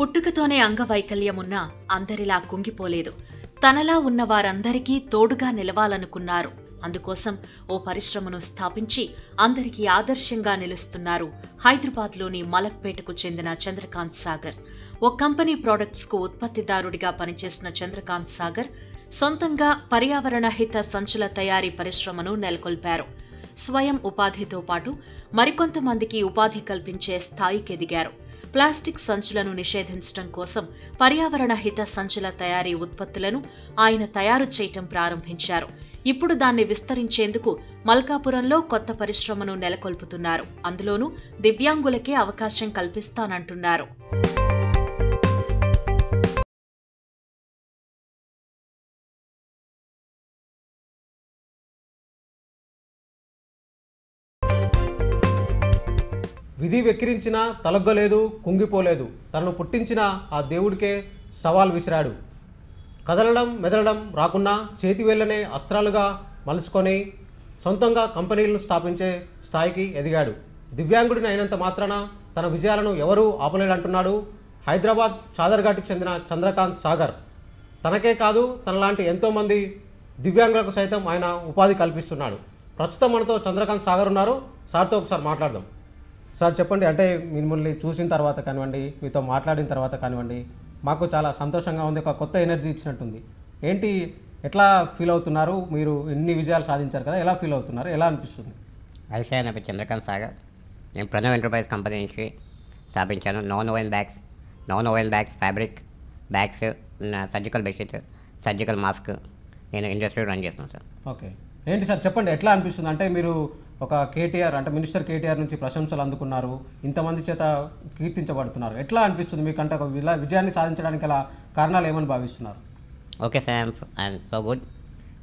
పుట్టుకతోనే అంగవైకల్యమున్న అందరిలా కుంగిపోలేదు తనలా ఉన్న వారందరికీ తోడుగా నిలవాలనుకున్నారు అందుకోసం ఓ పరిశ్రమను స్థాపించి అందరికీ ఆదర్శంగా నిలుస్తున్నారు హైదరాబాద్లోని మలక్పేటకు చెందిన చంద్రకాంత్ సాగర్ ఓ కంపెనీ ప్రొడక్ట్స్ కు ఉత్పత్తిదారుడిగా పనిచేసిన చంద్రకాంత్ సాగర్ సొంతంగా పర్యావరణ హిత సంచుల తయారీ పరిశ్రమను నెలకొల్పారు స్వయం ఉపాధితో పాటు మరికొంతమందికి ఉపాధి కల్పించే స్థాయికి ఎదిగారు ప్లాస్టిక్ సంచులను నిషేధించడం కోసం పర్యావరణ హిత సంచుల తయారీ ఉత్పత్తులను ఆయన తయారు చేయటం ప్రారంభించారు ఇప్పుడు దాన్ని విస్తరించేందుకు మల్కాపురంలో కొత్త పరిశ్రమను నెలకొల్పుతున్నారు అందులోనూ దివ్యాంగులకే అవకాశం కల్పిస్తానంటున్నారు విధి వెక్కిరించినా తలగ్గలేదు కుంగిపోలేదు తనను పుట్టించిన ఆ దేవుడికే సవాల్ విసిరాడు కదలడం మెదలడం రాకున్నా చేతి చేతివేళ్లనే అస్త్రాలుగా మలుచుకొని సొంతంగా కంపెనీలను స్థాపించే స్థాయికి ఎదిగాడు దివ్యాంగుడిని అయినంత మాత్రాన తన విజయాలను ఎవరూ ఆపలేడంటున్నాడు హైదరాబాద్ చాదర్ఘాటుకు చెందిన చంద్రకాంత్ సాగర్ తనకే కాదు తనలాంటి ఎంతోమంది దివ్యాంగులకు సైతం ఆయన ఉపాధి కల్పిస్తున్నాడు ప్రస్తుతం మనతో చంద్రకాంత్ సాగర్ ఉన్నారు సార్తో ఒకసారి మాట్లాడదాం సార్ చెప్పండి అంటే మిమ్మల్ని చూసిన తర్వాత కానివ్వండి మీతో మాట్లాడిన తర్వాత కానివ్వండి మాకు చాలా సంతోషంగా ఉంది ఒక కొత్త ఎనర్జీ ఇచ్చినట్టుంది ఏంటి ఎట్లా ఫీల్ అవుతున్నారు మీరు ఎన్ని విజయాలు సాధించారు కదా ఎలా ఫీల్ అవుతున్నారు ఎలా అనిపిస్తుంది ఐసీఐ నా చంద్రకాంత్ సాగర్ నేను ప్రణవ్ ఎంటర్ప్రైజ్ కంపెనీ నుంచి స్థాపించాను non woven bags non woven bags fabric bags surgical bedsheet surgical mask నేను ఇండస్ట్రీ రన్ చేస్తున్నాను సార్ ఓకే ఏంటి సార్ చెప్పండి ఎట్లా అనిపిస్తుంది అంటే మీరు ఒక కేటీఆర్ అంటే మినిస్టర్ కేటీఆర్ నుంచి ప్రశంసలు అందుకున్నారు ఇంతమంది చేత కీర్తించబడుతున్నారు ఎట్లా అనిపిస్తుంది మీకంటే ఒక ఇలా విజయాన్ని సాధించడానికి అలా కారణాలు ఏమని భావిస్తున్నారు okay sir I'm so good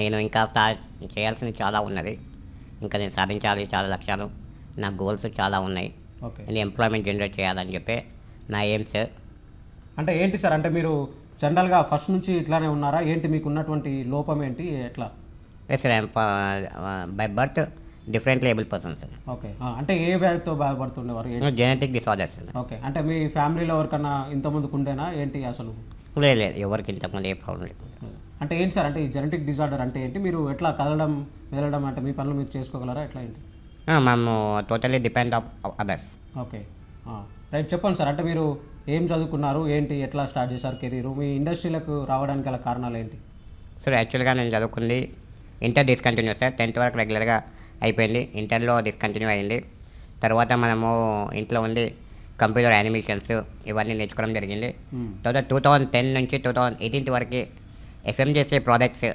నేను ఇంకా స్టార్ట్ చేయాల్సింది చాలా ఉన్నది ఇంకా నేను సాధించాలి చాలా లక్ష్యాలు నా గోల్స్ చాలా ఉన్నాయి ఓకే నేను ఎంప్లాయ్మెంట్ జనరేట్ చేయాలని చెప్పి నా ఎయిమ్స్ అంటే ఏంటి సార్ అంటే మీరు జనరల్గా ఫస్ట్ నుంచి ఇట్లానే ఉన్నారా ఏంటి మీకు ఉన్నటువంటి లోపం ఏంటి ఎట్లా yes sir by birth different లేబుల్ పర్సన్స్ ఓకే అంటే ఏ వ్యాధితో బాధపడుతుండేవారు జెనెటిక్ డిసార్డర్స్ ఓకే అంటే మీ ఫ్యామిలీలో ఎవరికన్నా ఇంతమందికి ఉండేనా ఏంటి అసలు లేదు లేదు ఎవరికి ఇంతకుముందు ఏ ప్రాబ్లం లేదు అంటే ఏంటి సార్ అంటే ఈ జెనెటిక్ డిజార్డర్ అంటే ఏంటి మీరు ఎట్లా కదలడం వెళ్ళడం అంటే మీ పనులు మీరు చేసుకోగలరా ఎట్లా ఏంటి మేము totally depend of others okay right చెప్పండి సార్ అంటే మీరు ఏం చదువుకున్నారు ఏంటి ఎట్లా స్టార్ట్ చేశారు కెరీర్ మీ ఇండస్ట్రీలకు రావడానికి గల కారణాలు ఏంటి సార్ యాక్చువల్గా నేను చదువుకుంది ఇంటర్ డిస్కంటిన్యూ సార్ టెన్త్ వరకు రెగ్యులర్గా అయిపోయింది ఇంటర్లో డిస్కంటిన్యూ అయింది తర్వాత మనము ఇంట్లో ఉండి కంప్యూటర్ యానిమేషన్స్ ఇవన్నీ నేర్చుకోవడం జరిగింది hmm. తర్వాత టూ థౌజండ్ టెన్ నుంచి టూ థౌజండ్ ఎయిటీన్త్ వరకు FMCG products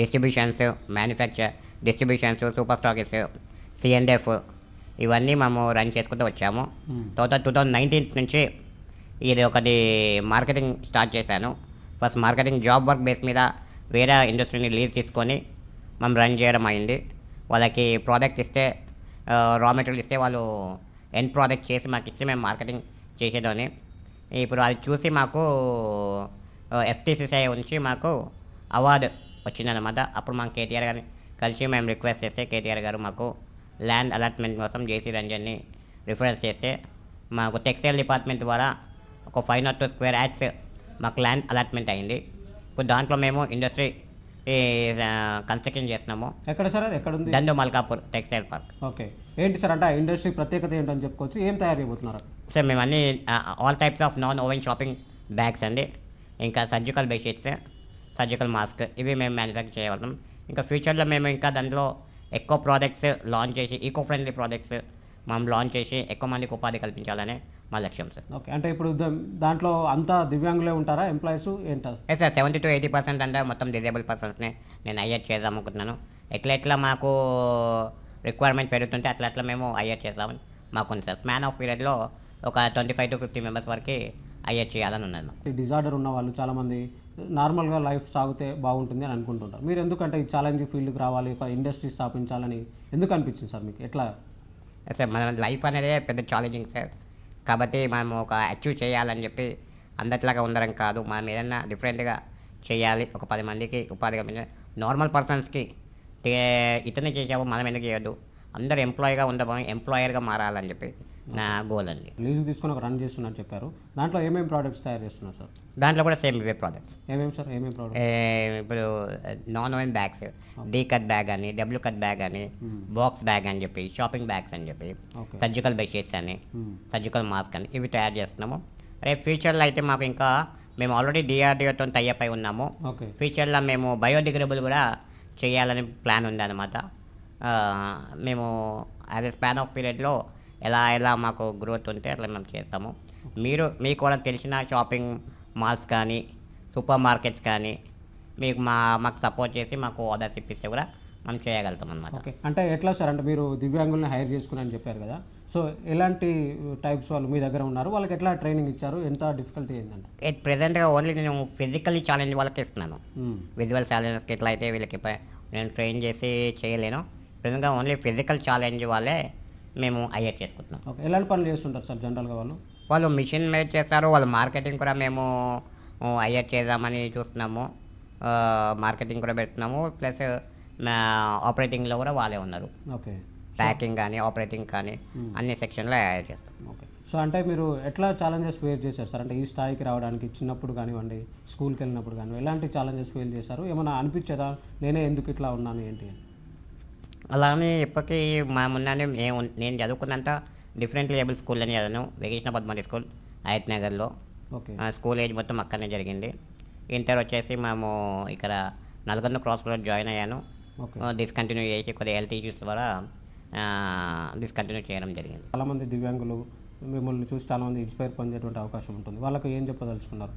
distributions manufacture distributions super stockists CNF ఇవన్నీ మేము రన్ చేసుకుంటూ వచ్చాము hmm. తర్వాత టూ థౌజండ్ నైన్టీన్త్ నుంచి ఇది ఒకటి మార్కెటింగ్ స్టార్ట్ చేశాను first marketing job work base మీద వేరే ఇండస్ట్రీని లీజ్ తీసుకొని మేము రన్ చేయడం అయింది వాళ్ళకి ప్రోడక్ట్ ఇస్తే రా మెటీరియల్ ఇస్తే వాళ్ళు ఎండ్ ప్రోడక్ట్ చేసి మాకు ఇచ్చి మేము మార్కెటింగ్ చేసేదాన్ని ఇప్పుడు అది చూసి మాకు ఎఫ్టీసీసీఐ ఉంచి మాకు అవార్డు వచ్చిందనమాట అప్పుడు మాకు కేటీఆర్ గారిని కలిసి మేము రిక్వెస్ట్ చేస్తే కేటీఆర్ గారు మాకు ల్యాండ్ అలాట్మెంట్ కోసం జేసీ రంజన్ని రిఫరెన్స్ చేస్తే మాకు టెక్స్టైల్ డిపార్ట్మెంట్ ద్వారా ఒక ఫైవ్ నాట్ టూ స్క్వేర్ యాక్స్ మాకు ల్యాండ్ అలాట్మెంట్ అయింది ఇప్పుడు దాంట్లో మేము ఇండస్ట్రీ కన్స్ట్రక్షన్ చేస్తున్నాము ఎక్కడ సార్ అది ఎక్కడ ఉంది Dandu Malkapur textile park okay ఏంటి సార్ అంటే ఇండస్ట్రీ ప్రత్యేకత ఏంటని చెప్పుకోవచ్చు ఏం తయారు చేయబోతున్నారు సార్ మేము అన్ని all types of non woven shopping bags అండి ఇంకా సర్జికల్ బెడ్షీట్స్ సర్జికల్ మాస్క్ ఇవి మేము మ్యానుఫ్యాక్చర్ చేయగలుగుతాం ఇంకా ఫ్యూచర్లో మేము ఇంకా దాంట్లో ఎక్కువ ప్రోడక్ట్స్ లాంచ్ చేసి ఈకో ఫ్రెండ్లీ ప్రోడక్ట్స్ మనం లాంచ్ చేసి ఎక్కువ మందికి ఉపాధి కల్పించాలని మా లక్ష్యం సార్ ఓకే అంటే ఇప్పుడు దాంట్లో అంతా దివ్యాంగులే ఉంటారా ఎంప్లాయీస్ ఏంటారు yes sir seventy to eighty percent అంటే మొత్తం డిజేబుల్ పర్సన్స్నే నేను అయ్యర్ అనుకుంటున్నాను ఎట్లా ఎట్లా మాకు రిక్వైర్మెంట్ పెరుగుతుంటే అట్లా అట్లా మేము అయ్యర్ చేద్దామని మాకు ఉంది సార్ స్మాన్ ఆఫ్ పీరియడ్లో ఒక twenty five to fifty members వరకు అయ్యర్ చేయాలని ఉన్నది డిజార్డర్ ఉన్న వాళ్ళు చాలామంది నార్మల్గా లైఫ్ సాగితే బాగుంటుంది అని అనుకుంటుంటారు మీరు ఎందుకంటే ఈ ఛాలెంజ్ ఫీల్డ్కి రావాలి ఒక ఇండస్ట్రీ స్థాపించాలని ఎందుకు అనిపించింది సార్ మీకు ఎట్లా సార్ మన లైఫ్ అనేది పెద్ద ఛాలెంజింగ్ సార్ కాబట్టి మనము ఒక అచీవ్ చేయాలని చెప్పి అందరిలాగా ఉండడం కాదు మనం ఏదైనా డిఫరెంట్గా చేయాలి ఒక పది మందికి ఉపాధి కల్పించాలి నార్మల్ పర్సన్స్కి ఇతను చేసావు మనం ఎందుకు చేయొద్దు అందరూ ఎంప్లాయీగా ఉండబోయి ఎంప్లాయర్గా మారాలని చెప్పి నా గోల్ అండి లీజు తీసుకొని ఒక రన్ చేస్తున్నారు చెప్పారు దాంట్లో ఏమేమి ప్రోడక్ట్స్ తయారు చేస్తున్నారు సార్ దాంట్లో కూడా సేమ్ ఇవే ప్రోడక్ట్స్ ఏమేమి సార్ ఏమేమి ప్రోడక్ట్ ఇప్పుడు non woven bags D cut bag అని డబ్ల్యూ కట్ బ్యాగ్ అని బాక్స్ hmm. బ్యాగ్ అని చెప్పి షాపింగ్ బ్యాగ్స్ అని చెప్పి సర్జికల్ బెడ్షీట్స్ అని సర్జికల్ hmm. మాస్క్ అని ఇవి తయారు చేస్తున్నాము రేపు ఫ్యూచర్లో అయితే మాకు ఇంకా మేము ఆల్రెడీ డిఆర్డిఓతో టైఅప్ అయి ఉన్నాము ఫ్యూచర్లో మేము బయోడిగ్రేబుల్ కూడా చేయాలని ప్లాన్ ఉంది అనమాట మేము యాజ్ ఎ స్పాన్ ఆఫ్ పీరియడ్లో ఎలా ఎలా మాకు గ్రోత్ ఉంటే అట్లా మేము చేస్తాము మీరు మీకు కూడా తెలిసిన షాపింగ్ మాల్స్ కానీ సూపర్ మార్కెట్స్ కానీ మీకు మా మాకు సపోర్ట్ చేసి మాకు ఆర్డర్స్ ఇప్పిస్తే కూడా మనం చేయగలుగుతాం అనమాట ఓకే అంటే ఎట్లా సార్ అంటే మీరు దివ్యాంగుల్ని హైర్ చేసుకున్నారని చెప్పారు కదా సో ఎలాంటి టైప్స్ వాళ్ళు మీ దగ్గర ఉన్నారు వాళ్ళకి ఎట్లా ట్రైనింగ్ ఇచ్చారు ఎంత డిఫికల్టీ ఏంటంటే ఎట్ ప్రెసెంట్గా ఓన్లీ నేను ఫిజికల్లీ ఛాలెంజ్ వాళ్ళకి ఇస్తున్నాను విజువల్ hmm. ఛాలెంజెస్కి ఎట్లా అయితే వీళ్ళకి నేను ట్రైన్ చేసి చేయలేను ప్రెసెంట్గా ఓన్లీ ఫిజికల్ ఛాలెంజ్ వాళ్ళే మేము హైయర్ చేసుకుంటున్నాం ఓకే ఎలాంటి పనులు చేస్తుంటారు సార్ జనరల్గా వాళ్ళు వాళ్ళు మిషన్ మీద చేస్తారు వాళ్ళు మార్కెటింగ్ కూడా మేము హైయర్ చేద్దామని చూస్తున్నాము మార్కెటింగ్ కూడా పెడుతున్నాము ప్లస్ ఆపరేటింగ్లో కూడా వాళ్ళే ఉన్నారు ఓకే ప్యాకింగ్ కానీ ఆపరేటింగ్ కానీ అన్ని సెక్షన్లో హైర్ చేస్తాం ఓకే సో అంటే మీరు ఎట్లా ఛాలెంజెస్ ఫేస్ చేశారు సార్ అంటే ఈ స్థాయికి రావడానికి చిన్నప్పుడు కానివ్వండి స్కూల్కి వెళ్ళినప్పుడు కానివ్వండి ఎలాంటి ఛాలెంజెస్ ఫేస్ చేశారు ఏమైనా అనిపించేదా నేనే ఎందుకు ఇట్లా ఉన్నాను ఏంటి అని అలానే ఇప్పటికీ మా ముందనే నేను నేను చదువుకున్నంత డిఫరెంట్ లేబుల్ స్కూల్ అని చదివాను వెకేషన్ పద్మావతి స్కూల్ హయత్ నగర్లో స్కూల్ ఏజ్ మొత్తం అక్కడనే జరిగింది ఇంటర్ వచ్చేసి మేము ఇక్కడ నల్గొండ క్రాస్ రోడ్ జాయిన్ అయ్యాను డిస్కంటిన్యూ చేసి కొద్ది హెల్త్ ఇష్యూస్ ద్వారా డిస్కంటిన్యూ చేయడం జరిగింది చాలామంది దివ్యాంగులు మిమ్మల్ని చూసి చాలామంది ఇన్స్పైర్ పొందేటువంటి అవకాశం ఉంటుంది వాళ్ళకు ఏం చెప్పదలుచుకున్నారు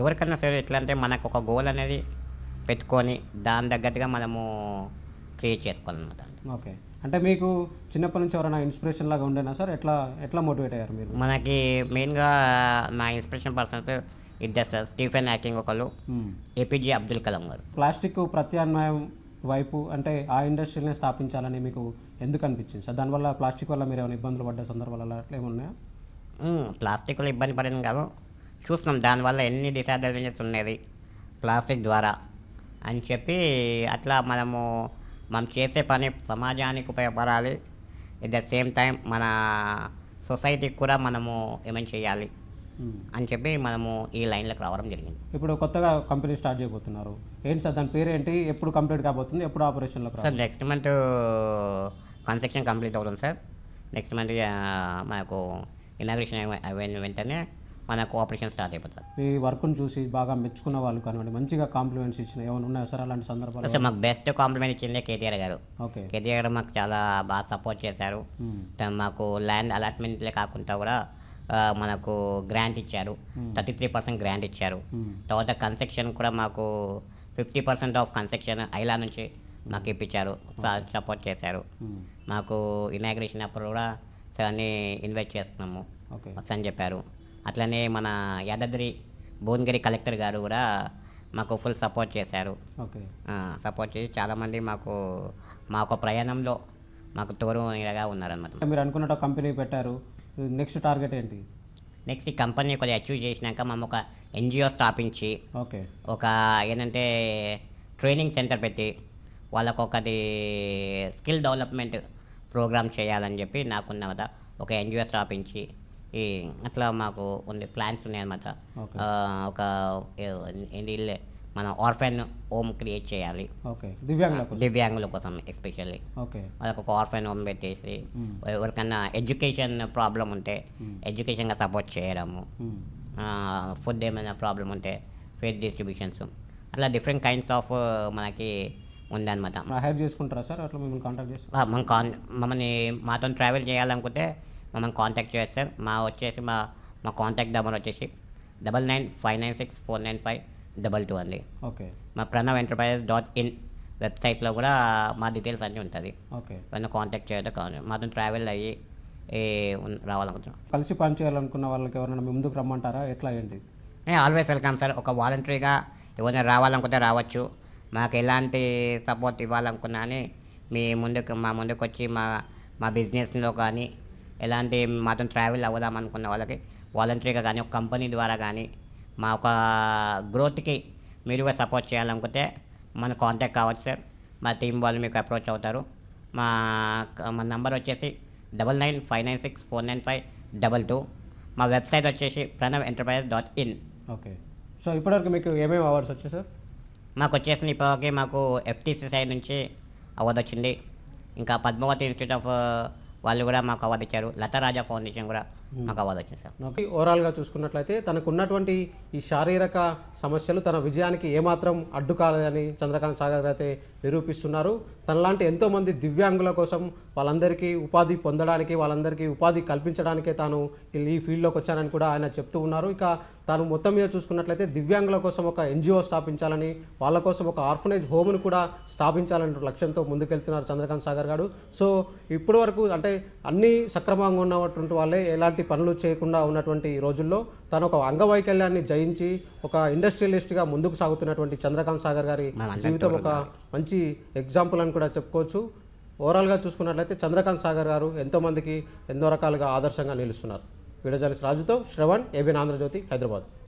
ఎవరికైనా సరే ఎట్లా అంటే మనకు ఒక గోల్ అనేది పెట్టుకొని దాని తగ్గట్టుగా మనము క్రియేట్ చేసుకోవాలన్నమాట ఓకే అంటే మీకు చిన్నప్పటి నుంచి ఎవరైనా ఇన్స్పిరేషన్ లాగా ఉండేనా సార్ ఎట్లా ఎట్లా మోటివేట్ అయ్యారు మీరు మనకి మెయిన్గా నా ఇన్స్పిరేషన్ పర్సన్స్ ఇద్దరు సార్ స్టీఫెన్ హ్యాకింగ్ ఒకళ్ళు ఏపీజే అబ్దుల్ కలాం గారు ప్లాస్టిక్ ప్రత్యామ్నాయం వైపు అంటే ఆ ఇండస్ట్రీని స్థాపించాలని మీకు ఎందుకు అనిపించింది సార్ దానివల్ల ప్లాస్టిక్ వల్ల మీరు ఏమైనా ఇబ్బందులు పడ్డ సందర్భాలలో అట్లా ఏమున్నాయా ప్లాస్టిక్ వల్ల ఇబ్బంది పడింది కాదు చూస్తున్నాం దానివల్ల ఎన్ని డిసడ్వాంటేజెస్ ఉన్నది ప్లాస్టిక్ ద్వారా అని చెప్పి అట్లా మనము మనం చేసే పని సమాజానికి ఉపయోగపడాలి ఎట్ ద సేమ్ టైం మన సొసైటీకి కూడా మనము ఏమైనా చేయాలి hmm. అని చెప్పి మనము ఈ లైన్లోకి రావడం జరిగింది ఇప్పుడు కొత్తగా కంపెనీ స్టార్ట్ చేయబోతున్నారు ఏంటి సార్ దాని పేరు ఏంటి ఎప్పుడు కంప్లీట్ కాబోతుంది ఎప్పుడు ఆపరేషన్లో sir next month construction complete అవుతుంది సార్ నెక్స్ట్ మంత్ మనకు ఇనాగ్రేషన్ అయిన వెంటనే మన కోఆపరేషన్ స్టార్ట్ అయిపోతుంది మీ వర్క్ను చూసి బాగా మెచ్చుకున్న వాళ్ళు కానివ్వండి మంచిగా కాంప్లిమెంట్స్ ఇచ్చిన ఏమైనా ఉన్నాయా సార్ అలాంటి సందర్భాలు సార్ మాకు బెస్ట్ కాంప్లిమెంట్ ఇచ్చింది కేటీఆర్ గారు ఓకే కేటీఆర్ గారు మాకు చాలా బాగా సపోర్ట్ చేశారు మాకు ల్యాండ్ అలాట్మెంట్లే కాకుండా కూడా మనకు గ్రాంట్ ఇచ్చారు థర్టీ త్రీ పర్సెంట్ గ్రాంట్ ఇచ్చారు తర్వాత కన్స్ట్రక్షన్ కూడా మాకు fifty percent of construction IALA నుంచి మాకు ఇప్పించారు సపోర్ట్ చేశారు మాకు ఇనాగ్రేషన్ అప్పుడు కూడా సార్ని ఇన్వైట్ చేస్తున్నాము ఓకే అని చెప్పారు అట్లనే మన యాదాద్రి భువనగిరి కలెక్టర్ గారు కూడా మాకు ఫుల్ సపోర్ట్ చేశారు ఓకే సపోర్ట్ చేసి చాలామంది మాకు మా ఒక ప్రయాణంలో మాకు తోరు ఇలాగా ఉన్నారనమాట మీరు అనుకున్నట్టు కంపెనీ పెట్టారు నెక్స్ట్ టార్గెట్ ఏంటి నెక్స్ట్ ఈ కంపెనీ కొద్దిగా అచీవ్ చేసినాక మేము ఒక ఎన్జిఓ స్థాపించి ఓకే ఒక ఏంటంటే ట్రైనింగ్ సెంటర్ పెట్టి వాళ్ళకు ఒకది స్కిల్ డెవలప్మెంట్ ప్రోగ్రామ్ చేయాలని చెప్పి నాకున్న ఒక ఎన్జిఓ స్థాపించి ఈ అట్లా మాకు ఉంది ప్లాన్స్ ఉన్నాయన్నమాట ఒక ఇల్లే మనం ఆర్ఫెన్ హోమ్ క్రియేట్ చేయాలి దివ్యాంగుల కోసం ఎస్పెషల్లీ వాళ్ళకి ఒక ఆర్ఫెన్ హోమ్ పెట్టేసి hmm. ఎవరికన్నా ఎడ్యుకేషన్ ప్రాబ్లం ఉంటే ఎడ్యుకేషన్గా hmm. సపోర్ట్ చేయడము ఫుడ్ hmm. ఏమైనా ప్రాబ్లం ఉంటే ఫేట్ డిస్ట్రిబ్యూషన్స్ అట్లా డిఫరెంట్ కైండ్స్ ఆఫ్ మనకి ఉందన్నమాట హెల్ప్ చేసుకుంటారా సార్ అట్లా మిమ్మల్ని కాంటాక్ట్ చేసి మమ్మల్ని మాతో ట్రావెల్ చేయాలనుకుంటే మమ్మల్ని కాంటాక్ట్ చేయొచ్చు సార్ మా వచ్చేసి మా మా కాంటాక్ట్ నెంబర్ వచ్చేసి double nine five nine six four nine five double two అండి ఓకే మా ప్రణవ్ ఎంటర్ప్రైజెస్ డాట్ ఇన్ వెబ్సైట్లో కూడా మా డీటెయిల్స్ అన్నీ ఉంటుంది ఓకే నన్ను కాంటాక్ట్ చేయడం కావాలి మాతో ట్రావెల్ అయ్యి రావాలనుకుంటున్నాం కలిసి పనిచేయాలనుకున్న వాళ్ళకి ఎవరైనా ముందుకు రమ్మంటారా ఎట్లా ఏంటి ఆల్వేస్ వెల్కమ్ సార్ ఒక వాలంటరీగా ఎవరైనా రావాలనుకుంటే రావచ్చు మాకు ఎలాంటి సపోర్ట్ ఇవ్వాలనుకున్నా అని మీ ముందుకు మా ముందుకు వచ్చి మా మా బిజినెస్లో కానీ ఎలాంటి మాత్రం ట్రావెల్ అవ్వదాం అనుకున్న వాళ్ళకి వాలంటరీగా కానీ ఒక కంపెనీ ద్వారా కానీ మా ఒక గ్రోత్కి మీరుగా సపోర్ట్ చేయాలనుకుంటే మన కాంటాక్ట్ కావచ్చు సార్ మా టీం వాళ్ళు మీకు అప్రోచ్ అవుతారు మా మా నంబర్ వచ్చేసి double nine five nine six four nine five double two మా వెబ్సైట్ వచ్చేసి Pranav enterprises dot in okay so ఇప్పటివరకు మీకు ఏమేమి అవార్డ్స్ వచ్చాయి సార్ మాకు వచ్చేసిన ఇప్పటివరకు మాకు ఎఫ్టీసీ సైడ్ నుంచి అవార్డు వచ్చింది ఇంకా పద్మావతి ఇన్స్టిట్యూట్ ఆఫ్ వాళ్ళు కూడా మాకు అవార్డు ఇచ్చారు లతారాజా ఫౌండేషన్ కూడా నాకు అవార్డు ఓవరాల్గా చూసుకున్నట్లయితే తనకు ఉన్నటువంటి ఈ శారీరక సమస్యలు తన విజయానికి ఏమాత్రం అడ్డు కాలేదని చంద్రకాంత్ సాగర్ అయితే నిరూపిస్తున్నారు తనలాంటి ఎంతోమంది దివ్యాంగుల కోసం వాళ్ళందరికీ ఉపాధి పొందడానికి వాళ్ళందరికీ ఉపాధి కల్పించడానికే తాను ఈ ఫీల్డ్లోకి వచ్చానని కూడా ఆయన చెప్తూ ఉన్నారు ఇక తాను మొత్తం మీద చూసుకున్నట్లయితే దివ్యాంగుల కోసం ఒక ఎన్జిఓ స్థాపించాలని వాళ్ళ కోసం ఒక ఆర్ఫనైజ్ హోమ్ను కూడా స్థాపించాలనే లక్ష్యంతో ముందుకెళ్తున్నారు చంద్రకాంత్ సాగర్ గారు సో ఇప్పటి వరకు అంటే అన్ని సక్రమంగా ఉన్నటువంటి వాళ్ళే ఎలాంటి పనులు చేయకుండా ఉన్నటువంటి రోజుల్లో తను ఒక అంగవైకల్యాన్ని జయించి ఒక ఇండస్ట్రియలిస్ట్గా ముందుకు సాగుతున్నటువంటి చంద్రకాంత్ సాగర్ గారి జీవితం ఒక మంచి ఎగ్జాంపుల్ అని కూడా చెప్పుకోవచ్చు ఓవరాల్గా చూసుకున్నట్లయితే చంద్రకాంత్ సాగర్ గారు ఎంతోమందికి ఎన్నో రకాలుగా ఆదర్శంగా నిలుస్తున్నారు వీడియో రాజుతో శ్రవణ్ ఏబిన్ ఆంధ్రజ్యోతి హైదరాబాద్